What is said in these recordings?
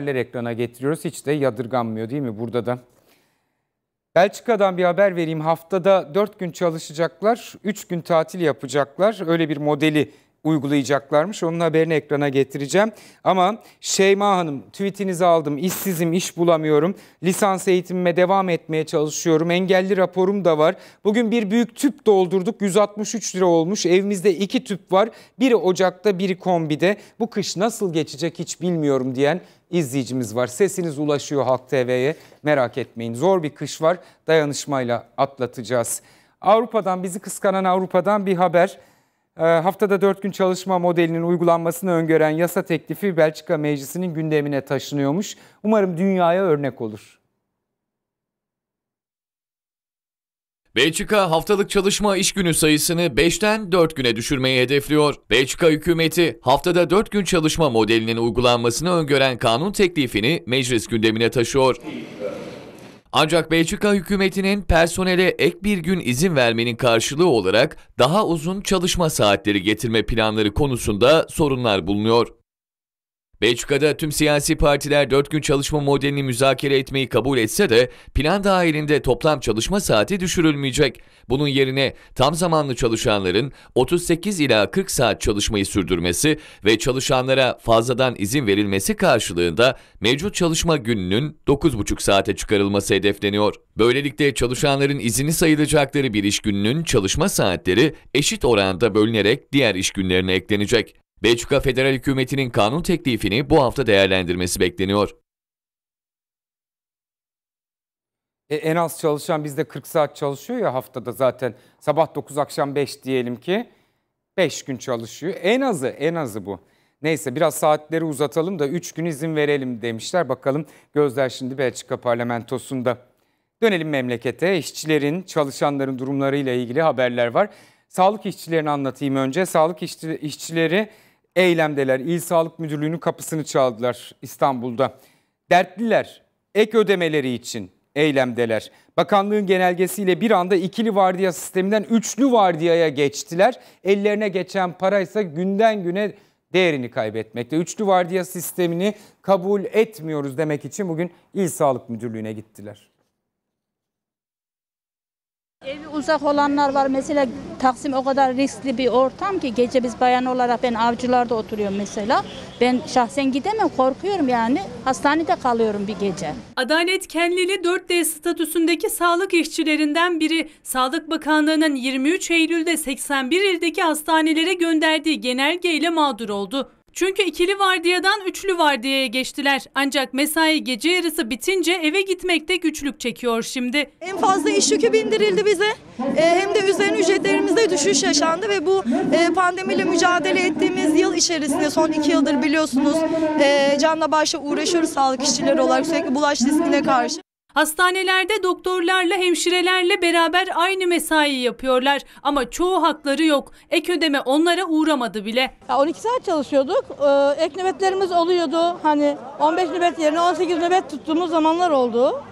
haberler ekrana getiriyoruz. Hiç de yadırganmıyor değil mi burada da? Belçika'dan bir haber vereyim. Haftada 4 gün çalışacaklar, 3 gün tatil yapacaklar. Öyle bir modeli uygulayacaklarmış. Onun haberini ekrana getireceğim. Ama Şeyma Hanım tweetinizi aldım. İşsizim, iş bulamıyorum. Lisans eğitimime devam etmeye çalışıyorum. Engelli raporum da var. Bugün bir büyük tüp doldurduk. 163 lira olmuş. Evimizde iki tüp var. Biri ocakta, biri kombide. Bu kış nasıl geçecek hiç bilmiyorum diyen izleyicimiz var. Sesiniz ulaşıyor Halk TV'ye. Merak etmeyin. Zor bir kış var. Dayanışmayla atlatacağız. Avrupa'dan bizi kıskanan Avrupa'dan bir haber. Ee, haftada 4 gün çalışma modelinin uygulanmasını öngören yasa teklifi Belçika Meclisi'nin gündemine taşınıyormuş. Umarım dünyaya örnek olur. Belçika haftalık çalışma iş günü sayısını 5'ten 4 güne düşürmeyi hedefliyor. Belçika hükümeti haftada 4 gün çalışma modelinin uygulanmasını öngören kanun teklifini meclis gündemine taşıyor. Ancak Belçika hükümetinin personele ek bir gün izin vermenin karşılığı olarak daha uzun çalışma saatleri getirme planları konusunda sorunlar bulunuyor. Belçika'da tüm siyasi partiler 4 gün çalışma modelini müzakere etmeyi kabul etse de plan dahilinde toplam çalışma saati düşürülmeyecek. Bunun yerine tam zamanlı çalışanların 38 ila 40 saat çalışmayı sürdürmesi ve çalışanlara fazladan izin verilmesi karşılığında mevcut çalışma gününün 9,5 saate çıkarılması hedefleniyor. Böylelikle çalışanların izini sayılacakları bir iş gününün çalışma saatleri eşit oranda bölünerek diğer iş günlerine eklenecek. Belçika Federal Hükümeti'nin kanun teklifini bu hafta değerlendirmesi bekleniyor. E, en az çalışan bizde 40 saat çalışıyor ya haftada zaten. Sabah 9 akşam 5 diyelim ki 5 gün çalışıyor. En azı en azı bu. Neyse biraz saatleri uzatalım da 3 gün izin verelim demişler. Bakalım gözler şimdi Belçika parlamentosunda. Dönelim memlekete. İşçilerin, çalışanların durumlarıyla ilgili haberler var. Sağlık işçilerini anlatayım önce. Sağlık işçileri eylemdeler. İl Sağlık Müdürlüğü'nün kapısını çaldılar İstanbul'da. Dertliler ek ödemeleri için eylemdeler. Bakanlığın genelgesiyle bir anda ikili vardiya sisteminden üçlü vardiyaya geçtiler. Ellerine geçen para ise günden güne değerini kaybetmekte. Üçlü vardiya sistemini kabul etmiyoruz demek için bugün İl Sağlık Müdürlüğü'ne gittiler. Evi uzak olanlar var. Mesela Taksim o kadar riskli bir ortam ki gece biz bayan olarak ben avcılarda oturuyorum mesela. Ben şahsen gidemem korkuyorum yani. Hastanede kalıyorum bir gece. Adalet Kenlili 4D statüsündeki sağlık işçilerinden biri. Sağlık Bakanlığı'nın 23 Eylül'de 81 ildeki hastanelere gönderdiği genelgeyle mağdur oldu. Çünkü ikili vardiyadan üçlü vardiyaya geçtiler. Ancak mesai gece yarısı bitince eve gitmekte güçlük çekiyor şimdi. En fazla iş yükü bindirildi bize. Ee, hem de üzerine ücretlerimizde düşüş yaşandı ve bu e, pandemiyle mücadele ettiğimiz yıl içerisinde son iki yıldır biliyorsunuz e, canla başla uğraşıyoruz sağlık işçileri olarak sürekli bulaş riskine karşı. Hastanelerde doktorlarla hemşirelerle beraber aynı mesai yapıyorlar ama çoğu hakları yok. Ek ödeme onlara uğramadı bile. 12 saat çalışıyorduk. Ee, ek nöbetlerimiz oluyordu. Hani 15 nöbet yerine 18 nöbet tuttuğumuz zamanlar oldu.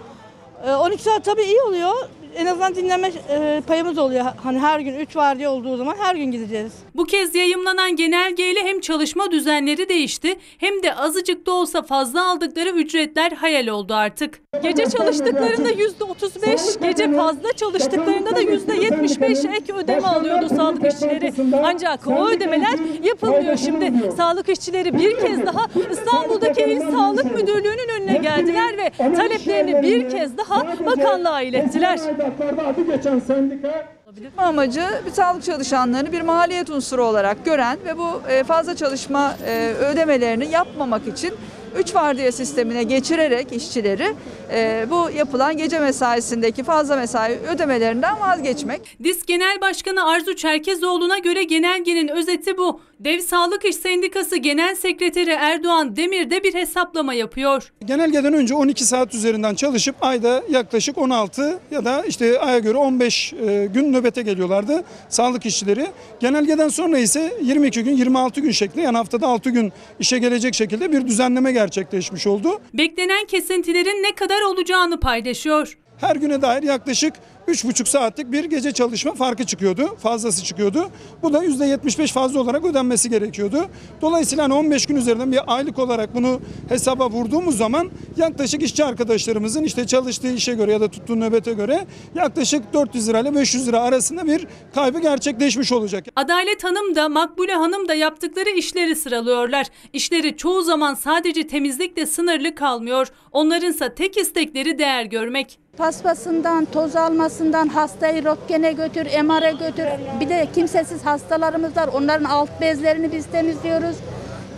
12 ee, saat tabii iyi oluyor en azından dinleme e, payımız oluyor. Hani her gün 3 vardiya olduğu zaman her gün gideceğiz. Bu kez yayımlanan genelgeyle hem çalışma düzenleri değişti hem de azıcık da olsa fazla aldıkları ücretler hayal oldu artık. Gece çalıştıklarında %35, gece fazla çalıştıklarında da %75 ek ödeme alıyordu sağlık işçileri. Ancak o ödemeler yapılmıyor şimdi. Sağlık işçileri bir kez daha İstanbul'daki İl Sağlık Müdürlüğü'nün önüne geldiler ve taleplerini bir kez daha bakanlığa ilettiler plaklarda adı geçen sendika Amacı bir sağlık çalışanlarını bir maliyet unsuru olarak gören ve bu e, fazla çalışma e, ödemelerini yapmamak için 3 vardiya sistemine geçirerek işçileri e, bu yapılan gece mesaisindeki fazla mesai ödemelerinden vazgeçmek. Disk Genel Başkanı Arzu Çerkezoğlu'na göre genelgenin özeti bu. Dev Sağlık İş Sendikası Genel Sekreteri Erdoğan Demir de bir hesaplama yapıyor. Genelgeden önce 12 saat üzerinden çalışıp ayda yaklaşık 16 ya da işte aya göre 15 e, gün nöbete geliyorlardı sağlık işçileri. Genelgeden sonra ise 22 gün 26 gün şeklinde yani haftada 6 gün işe gelecek şekilde bir düzenleme gerçekleşmiş oldu. Beklenen kesintilerin ne kadar olacağını paylaşıyor her güne dair yaklaşık 3,5 saatlik bir gece çalışma farkı çıkıyordu. Fazlası çıkıyordu. Bu da %75 fazla olarak ödenmesi gerekiyordu. Dolayısıyla 15 hani gün üzerinden bir aylık olarak bunu hesaba vurduğumuz zaman yaklaşık işçi arkadaşlarımızın işte çalıştığı işe göre ya da tuttuğu nöbete göre yaklaşık 400 lirayla 500 lira arasında bir kaybı gerçekleşmiş olacak. Adalet Hanım da Makbule Hanım da yaptıkları işleri sıralıyorlar. İşleri çoğu zaman sadece temizlikle sınırlı kalmıyor. Onlarınsa tek istekleri değer görmek. Paspasından, toz almasından hastayı röntgene götür, MR'a götür. Bir de kimsesiz hastalarımız var. Onların alt bezlerini biz temizliyoruz.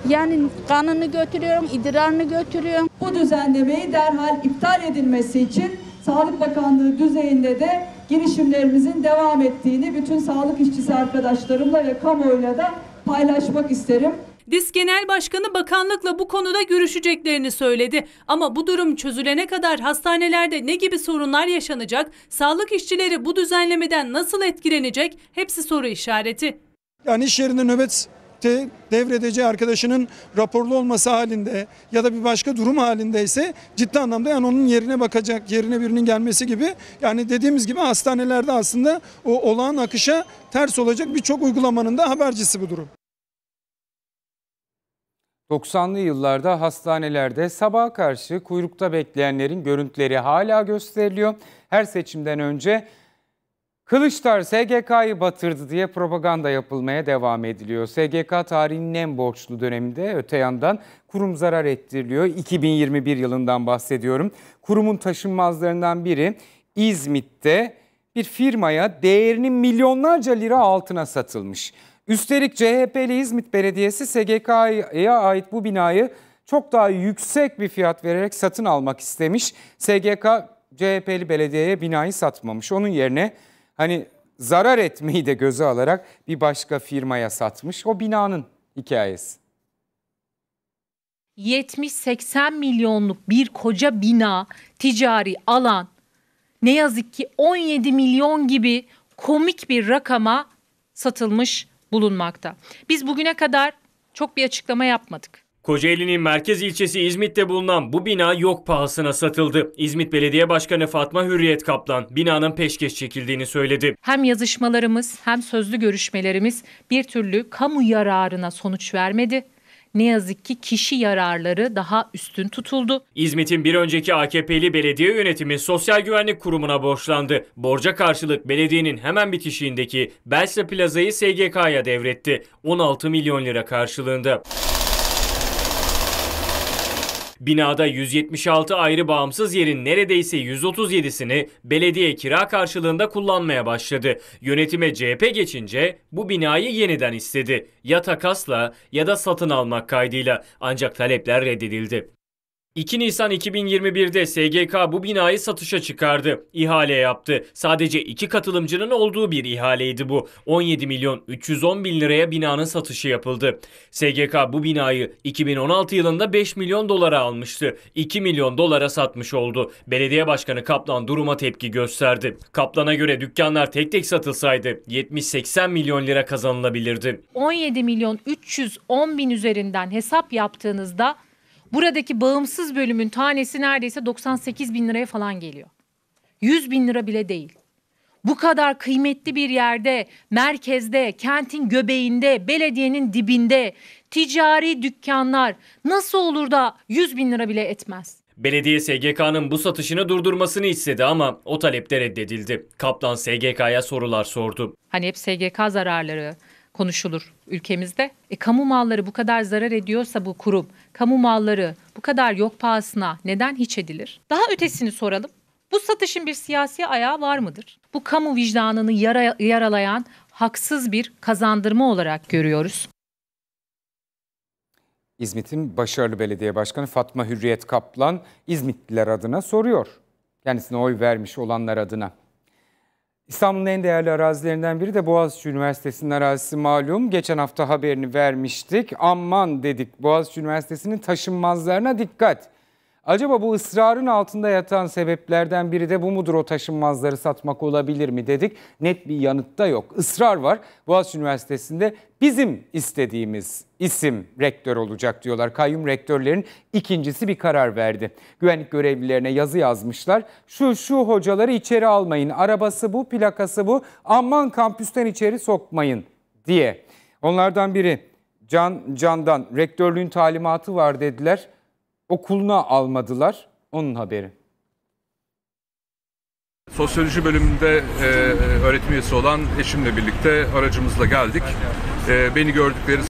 Yani kanını götürüyorum, idrarını götürüyorum. Bu düzenlemeyi derhal iptal edilmesi için Sağlık Bakanlığı düzeyinde de girişimlerimizin devam ettiğini bütün sağlık işçisi arkadaşlarımla ve kamuoyuyla da paylaşmak isterim. Disk Genel Başkanı bakanlıkla bu konuda görüşeceklerini söyledi. Ama bu durum çözülene kadar hastanelerde ne gibi sorunlar yaşanacak, sağlık işçileri bu düzenlemeden nasıl etkilenecek hepsi soru işareti. Yani iş yerinde nöbet devredeceği arkadaşının raporlu olması halinde ya da bir başka durum halinde ise ciddi anlamda yani onun yerine bakacak, yerine birinin gelmesi gibi yani dediğimiz gibi hastanelerde aslında o olağan akışa ters olacak birçok uygulamanın da habercisi bu durum. 90'lı yıllarda hastanelerde sabaha karşı kuyrukta bekleyenlerin görüntüleri hala gösteriliyor. Her seçimden önce Kılıçdar SGK'yı batırdı diye propaganda yapılmaya devam ediliyor. SGK tarihinin en borçlu döneminde öte yandan kurum zarar ettiriliyor. 2021 yılından bahsediyorum. Kurumun taşınmazlarından biri İzmit'te bir firmaya değerinin milyonlarca lira altına satılmış. Üstelik CHP'li İzmit Belediyesi SGK'ya ait bu binayı çok daha yüksek bir fiyat vererek satın almak istemiş. SGK CHP'li belediyeye binayı satmamış. Onun yerine hani zarar etmeyi de göze alarak bir başka firmaya satmış. O binanın hikayesi. 70-80 milyonluk bir koca bina, ticari alan ne yazık ki 17 milyon gibi komik bir rakama satılmış bulunmakta. Biz bugüne kadar çok bir açıklama yapmadık. Kocaeli'nin merkez ilçesi İzmit'te bulunan bu bina yok pahasına satıldı. İzmit Belediye Başkanı Fatma Hürriyet Kaplan binanın peşkeş çekildiğini söyledi. Hem yazışmalarımız hem sözlü görüşmelerimiz bir türlü kamu yararına sonuç vermedi ne yazık ki kişi yararları daha üstün tutuldu. İzmit'in bir önceki AKP'li belediye yönetimi Sosyal Güvenlik Kurumu'na borçlandı. Borca karşılık belediyenin hemen bitişiğindeki Belsa Plaza'yı SGK'ya devretti. 16 milyon lira karşılığında. Binada 176 ayrı bağımsız yerin neredeyse 137'sini belediye kira karşılığında kullanmaya başladı. Yönetime CHP geçince bu binayı yeniden istedi. Ya takasla ya da satın almak kaydıyla. Ancak talepler reddedildi. 2 Nisan 2021'de SGK bu binayı satışa çıkardı. İhale yaptı. Sadece iki katılımcının olduğu bir ihaleydi bu. 17 milyon 310 bin liraya binanın satışı yapıldı. SGK bu binayı 2016 yılında 5 milyon dolara almıştı. 2 milyon dolara satmış oldu. Belediye Başkanı Kaplan duruma tepki gösterdi. Kaplan'a göre dükkanlar tek tek satılsaydı 70-80 milyon lira kazanılabilirdi. 17 milyon 310 bin üzerinden hesap yaptığınızda Buradaki bağımsız bölümün tanesi neredeyse 98 bin liraya falan geliyor. 100 bin lira bile değil. Bu kadar kıymetli bir yerde, merkezde, kentin göbeğinde, belediyenin dibinde ticari dükkanlar nasıl olur da 100 bin lira bile etmez? Belediye SGK'nın bu satışını durdurmasını istedi ama o talep de reddedildi. Kaplan SGK'ya sorular sordu. Hani hep SGK zararları, konuşulur ülkemizde. E, kamu malları bu kadar zarar ediyorsa bu kurum, kamu malları bu kadar yok pahasına neden hiç edilir? Daha ötesini soralım. Bu satışın bir siyasi ayağı var mıdır? Bu kamu vicdanını yara, yaralayan haksız bir kazandırma olarak görüyoruz. İzmit'in başarılı belediye başkanı Fatma Hürriyet Kaplan İzmitliler adına soruyor. Kendisine oy vermiş olanlar adına. İstanbul'un en değerli arazilerinden biri de Boğaziçi Üniversitesi'nin arazisi malum. Geçen hafta haberini vermiştik. Amman dedik Boğaziçi Üniversitesi'nin taşınmazlarına dikkat. Acaba bu ısrarın altında yatan sebeplerden biri de bu mudur o taşınmazları satmak olabilir mi dedik. Net bir yanıt da yok. Israr var. Boğaziçi Üniversitesi'nde bizim istediğimiz isim rektör olacak diyorlar. Kayyum rektörlerin ikincisi bir karar verdi. Güvenlik görevlilerine yazı yazmışlar. Şu şu hocaları içeri almayın. Arabası bu, plakası bu. Aman kampüsten içeri sokmayın diye. Onlardan biri Can Can'dan rektörlüğün talimatı var dediler okuluna almadılar. Onun haberi. Sosyoloji bölümünde e, e, öğretim üyesi olan eşimle birlikte aracımızla geldik. E, beni gördükleri